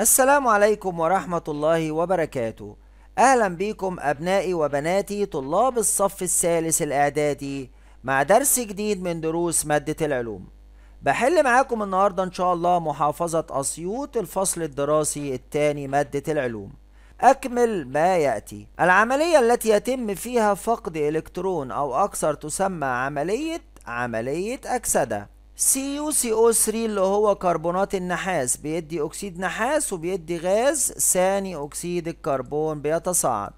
السلام عليكم ورحمة الله وبركاته أهلا بكم أبنائي وبناتي طلاب الصف الثالث الإعدادي مع درس جديد من دروس مادة العلوم بحل معاكم النهاردة إن شاء الله محافظة أسيوط الفصل الدراسي الثاني مادة العلوم أكمل ما يأتي العملية التي يتم فيها فقد إلكترون أو أكثر تسمى عملية عملية أكسدة سيو سي او 3 اللي هو كربونات النحاس بيدي اكسيد نحاس وبيدي غاز ثاني اكسيد الكربون بيتصاعد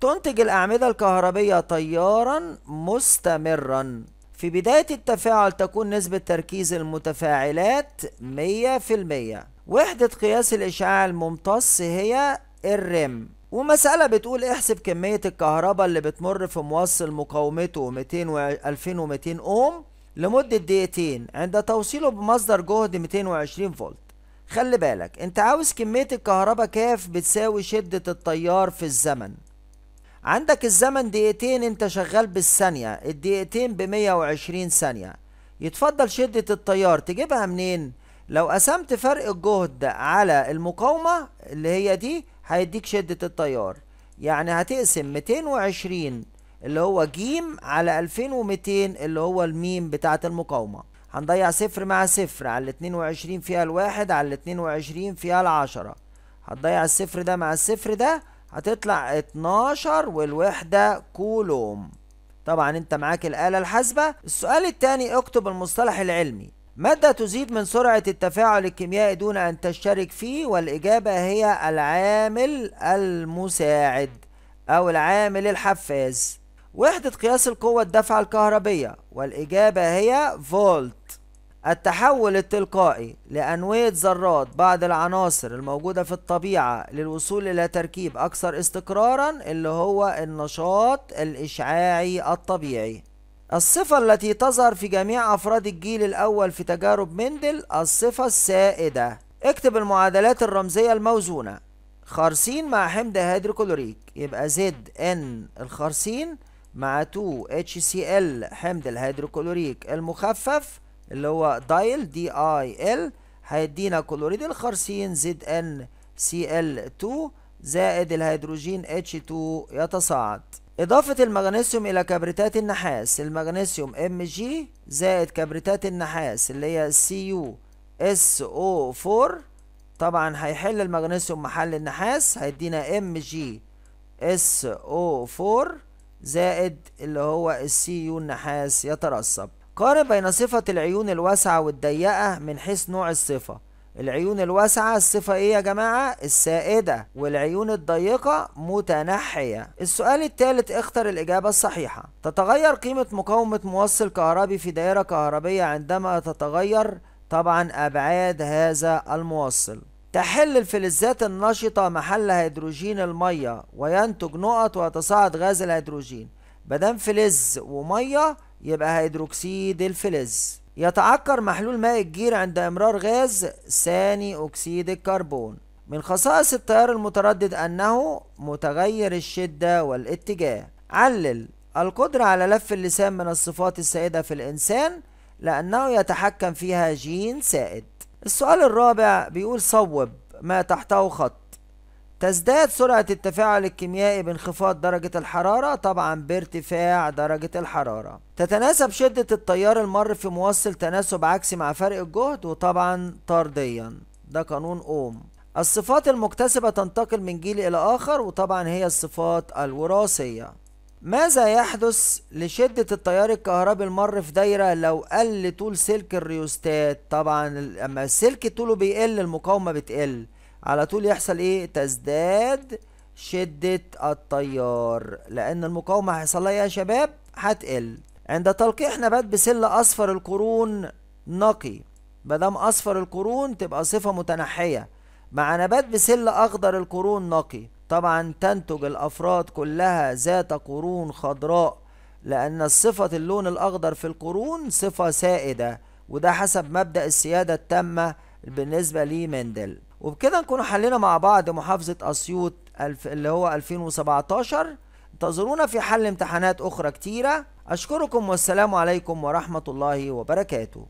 تنتج الاعمده الكهربيه تيارا مستمرا في بدايه التفاعل تكون نسبه تركيز المتفاعلات 100% وحده قياس الاشعاع الممتص هي الرم ومسألة بتقول احسب كمية الكهرباء اللي بتمر في موصل مقاومته 200 و 2200 أوم لمدة دقيقتين عند توصيله بمصدر جهد 220 فولت خلي بالك انت عاوز كمية الكهرباء كاف بتساوي شدة التيار في الزمن عندك الزمن دقيقتين انت شغال بالثانية الدقيقتين ب 120 ثانية يتفضل شدة التيار تجيبها منين؟ لو قسمت فرق الجهد على المقاومة اللي هي دي هيديك شدة التيار يعني هتقسم 220 اللي هو جيم على 2200 اللي هو الميم بتاعة المقاومة هنضيع صفر مع صفر على ال 22 فيها الواحد على ال 22 فيها العشرة هتضيع الصفر ده مع الصفر ده هتطلع 12 والوحدة كولوم طبعا انت معاك الآلة الحاسبة السؤال التاني اكتب المصطلح العلمي مادة تزيد من سرعة التفاعل الكيميائي دون أن تشترك فيه والإجابة هي العامل المساعد أو العامل الحفاز وحدة قياس القوة الدفعة الكهربية والإجابة هي فولت التحول التلقائي لأنوية ذرات بعض العناصر الموجودة في الطبيعة للوصول إلى تركيب أكثر استقرارا اللي هو النشاط الإشعاعي الطبيعي الصفة التي تظهر في جميع أفراد الجيل الأول في تجارب مندل الصفة السائدة اكتب المعادلات الرمزية الموزونة خرسين مع حمض هيدروكلوريك يبقى زد ان الخرسين مع 2 HCl حمض الهيدروكلوريك المخفف اللي هو دايل دي اي ال هيدينا كلوريد الخرسين زد ان سي ال 2 زائد الهيدروجين H2 يتصاعد إضافة المغنيسيوم إلى كبريتات النحاس المغنيسيوم Mg زائد كبريتات النحاس اللي هي CuSO4 طبعا هيحل المغنيسيوم محل النحاس هيدينا MgSO4 زائد اللي هو السي يو النحاس يترسب قارن بين صفة العيون الواسعة والضيقة من حيث نوع الصفة العيون الواسعة الصفة ايه يا جماعة؟ السائدة والعيون الضيقة متنحية السؤال الثالث اختر الإجابة الصحيحة تتغير قيمة مقاومة موصل كهربي في دائرة كهربية عندما تتغير طبعا أبعاد هذا الموصل تحل الفلزات النشطة محل هيدروجين المية وينتج نقط ويتصاعد غاز الهيدروجين مادام فلز ومية يبقى هيدروكسيد الفلز يتعكر محلول ماء الجير عند إمرار غاز ثاني أكسيد الكربون من خصائص التيار المتردد أنه متغير الشدة والاتجاه علل القدرة على لف اللسان من الصفات السائدة في الإنسان لأنه يتحكم فيها جين سائد السؤال الرابع بيقول صوب ما تحته خط تزداد سرعة التفاعل الكيميائي بانخفاض درجة الحرارة طبعا بارتفاع درجة الحرارة تتناسب شدة التيار المر في موصل تناسب عكسي مع فرق الجهد وطبعا طرديا ده قانون أوم الصفات المكتسبة تنتقل من جيل إلى آخر وطبعا هي الصفات الوراثية ماذا يحدث لشدة التيار الكهربي المر في دايرة لو قل طول سلك الريوستات طبعا لما السلك طوله بيقل المقاومة بتقل على طول يحصل ايه تزداد شدة التيار لان المقاومة هيحصل لها إيه يا شباب هتقل عند تلقيح نبات بسل اصفر القرون نقي مادام اصفر القرون تبقى صفة متنحية مع نبات بسل اخضر القرون نقي طبعا تنتج الأفراد كلها ذات قرون خضراء لأن صفة اللون الأخضر في القرون صفة سائدة وده حسب مبدأ السيادة التامة بالنسبة لمندل وبكده نكون حلينا مع بعض محافظة أسيوط اللي هو 2017 انتظرونا في حل امتحانات أخرى كتيرة أشكركم والسلام عليكم ورحمة الله وبركاته